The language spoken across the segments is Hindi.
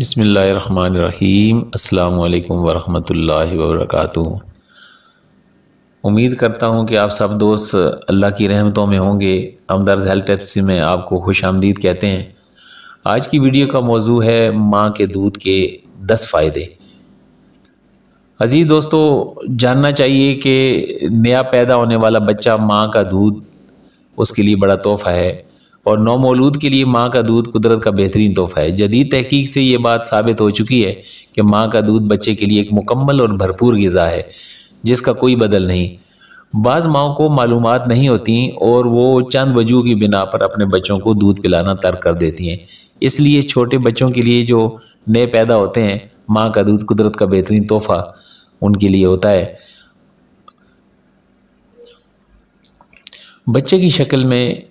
बिसमीम् अल्लाम वरहमतुल्लाहि वबरकatuh उम्मीद करता हूँ कि आप सब दोस्त अल्लाह की रहमतों में होंगे हमदर्द हेल्थ टिप्स में आपको खुश आमदीद कहते हैं आज की वीडियो का मौजू है माँ के दूध के दस फ़ायदे अजीज़ दोस्तों जानना चाहिए कि नया पैदा होने वाला बच्चा माँ का दूध उसके लिए बड़ा तोहफ़ा है और नौ मौलूद के लिए माँ का दूध कुदरत का बेहतरीन तोहफ़ा है जदीद तहकीक से ये बात साबित हो चुकी है कि माँ का दूध बच्चे के लिए एक मुकम्मल और भरपूर गज़ा है जिसका कोई बदल नहीं बाज़ माओ को मालूम नहीं होती और वो चंद वजू की बिना पर अपने बच्चों को दूध पिलाना तर्क कर देती हैं इसलिए छोटे बच्चों के लिए जो नए पैदा होते हैं माँ का दूध कुदरत का बेहतरीन तोहफ़ा उनके लिए होता है बच्चे की शक्ल में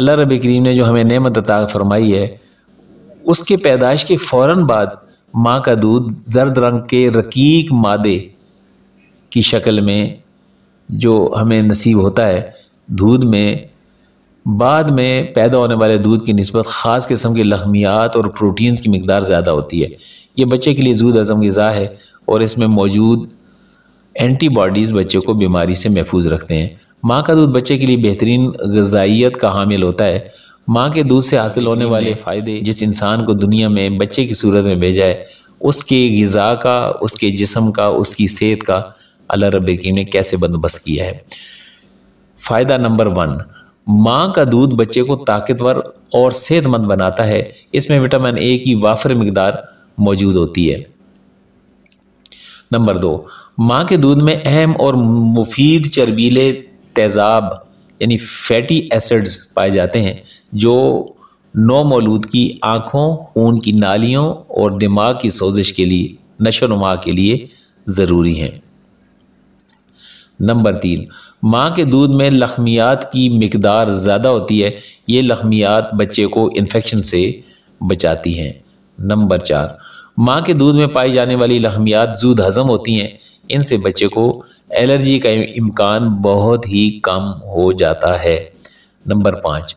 अल्लाह रब करीम ने जो हमें नमत अता फरमाई है उसके पैदाइश के फ़ौर बाद माँ का दूध जर्द रंग के रकीक मादे की शक्ल में जो हमें नसीब होता है दूध में बाद में पैदा होने वाले दूध की नस्बत ख़ास किस्म के लखमियात और प्रोटीन्स की मकदार ज़्यादा होती है ये बच्चे के लिए जूद अज़म गज़ा है और इसमें मौजूद एंटीबॉडीज़ बच्चे को बीमारी से महफूज रखते हैं माँ का दूध बच्चे के लिए बेहतरीन गजाइत का हामिल होता है माँ के दूध से हासिल होने वाले फ़ायदे जिस इंसान को दुनिया में बच्चे की सूरत में भेजा है उसके गज़ा का उसके जिसम का उसकी सेहत का अल्लाह रब ने कैसे बंदोबस्त किया है फ़ायदा नंबर वन माँ का दूध बच्चे को ताकतवर और सेहतमंद बनाता है इसमें विटामिन ए की वाफर मकदार मौजूद होती है नंबर दो माँ के दूध में अहम और मुफीद चरबीले तेज़ाब यानी फैटी एसिड्स पाए जाते हैं जो मौलूद की आँखों खून की नालियों और दिमाग की सोजिश के लिए नशोनुमा के लिए ज़रूरी हैं नंबर तीन माँ के दूध में लखमियात की मकदार ज़्यादा होती है ये लखमियात बच्चे को इन्फेक्शन से बचाती हैं नंबर चार माँ के दूध में पाई जाने वाली लखमियात जूद हज़म होती हैं इनसे बच्चे को एलर्जी का इम्कान बहुत ही कम हो जाता है नंबर पाँच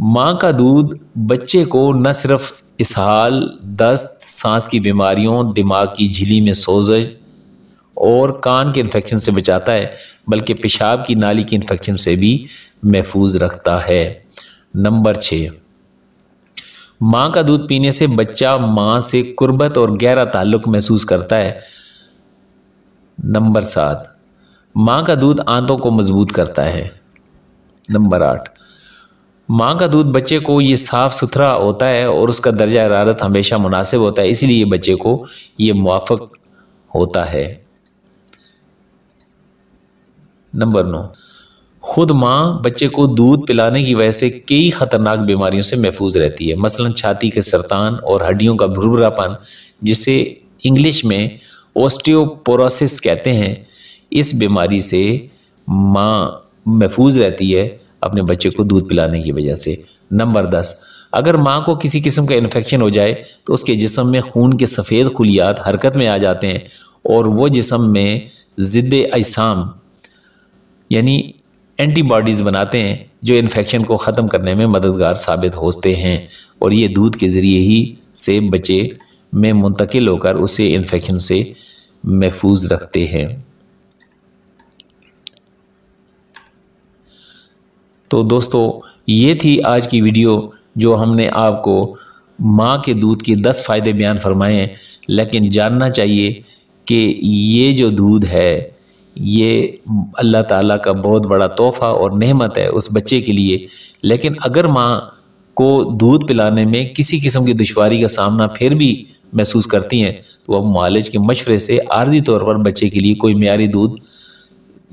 माँ का दूध बच्चे को न सिर्फ इसहाल दस्त सांस की बीमारियों दिमाग की झिली में सोजश और कान के इन्फेक्शन से बचाता है बल्कि पेशाब की नाली की इन्फेक्शन से भी महफूज रखता है नंबर छः माँ का दूध पीने से बच्चा माँ से कुर्बत और गहरा ताल्लुक महसूस करता है नंबर सात माँ का दूध आंतों को मजबूत करता है नंबर आठ माँ का दूध बच्चे को ये साफ़ सुथरा होता है और उसका दर्जा हरारत हमेशा मुनासिब होता है इसीलिए बच्चे को ये मुआफ़ होता है नंबर नौ खुद माँ बच्चे को दूध पिलाने की वजह से कई ख़तरनाक बीमारियों से महफूज रहती है मसलन छाती के सरतान और हड्डियों का भुरभुरापन जिसे इंग्लिश में ओस्टियोपोरोसिस कहते हैं इस बीमारी से माँ महफूज रहती है अपने बच्चे को दूध पिलाने की वजह से नंबर दस अगर माँ को किसी किस्म का इन्फेक्शन हो जाए तो उसके जिसम में खून के सफ़ेद खुलियात हरकत में आ जाते हैं और वो जिसम में ज़िद्द असाम यानी एंटीबॉडीज़ बनाते हैं जो इन्फेक्शन को ख़त्म करने में मददगार साबित होते हैं और ये दूध के ज़रिए ही से बच्चे में मुंतकिल होकर उसे इन्फेक्शन से महफूज रखते हैं तो दोस्तों ये थी आज की वीडियो जो हमने आपको माँ के दूध के दस फ़ायदे बयान फरमाए हैं लेकिन जानना चाहिए कि ये जो दूध है ये अल्लाह ताला का बहुत बड़ा तोहफ़ा और नहमत है उस बच्चे के लिए लेकिन अगर माँ को दूध पिलाने में किसी किस्म की दुशारी का सामना फिर भी महसूस करती हैं तो अब मालिज के मशवरे से आर्जी तौर पर बच्चे के लिए कोई मीरी दूध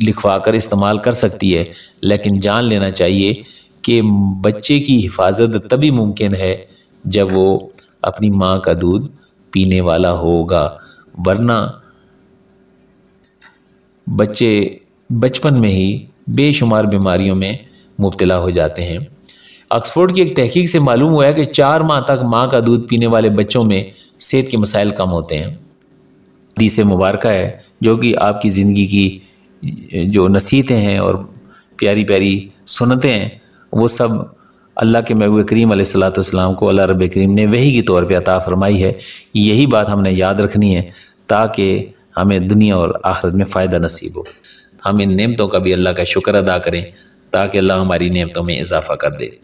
लिखवा कर इस्तेमाल कर सकती है लेकिन जान लेना चाहिए कि बच्चे की हिफाजत तभी मुमकिन है जब वो अपनी माँ का दूध पीने वाला होगा वरना बच्चे बचपन में ही बेशुमार बीमारियों में मुबतला हो जाते हैं ऑक्सफोर्ड की एक तहकीक से मालूम हुआ है कि चार माह तक माँ का दूध पीने वाले बच्चों में सेहत के मसाइल कम होते हैं से मुबारक है जो कि आपकी ज़िंदगी की जो नसीहतें हैं और प्यारी प्यारी सुनतें हैं वो सब अल्लाह के महबूब करीम सलाम को अल्लाह रब करीम ने वही के तौर पर अता फ़रमाई है यही बात हमने याद रखनी है ताकि हमें दुनिया और आखरत में फ़ायदा नसीब हो हम इन नियमतों का भी अल्लाह का शुक्र अदा करें ताकि अल्लाह हमारी नियमतों में इजाफ़ा कर दे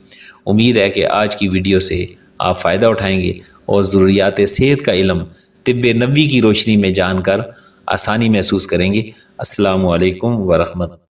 उम्मीद है कि आज की वीडियो से आप फ़ायदा उठाएँगे और ज़रूरियात सेहत का इलम तिब नबी की रोशनी में जानकर आसानी महसूस करेंगे असलकम वरहमत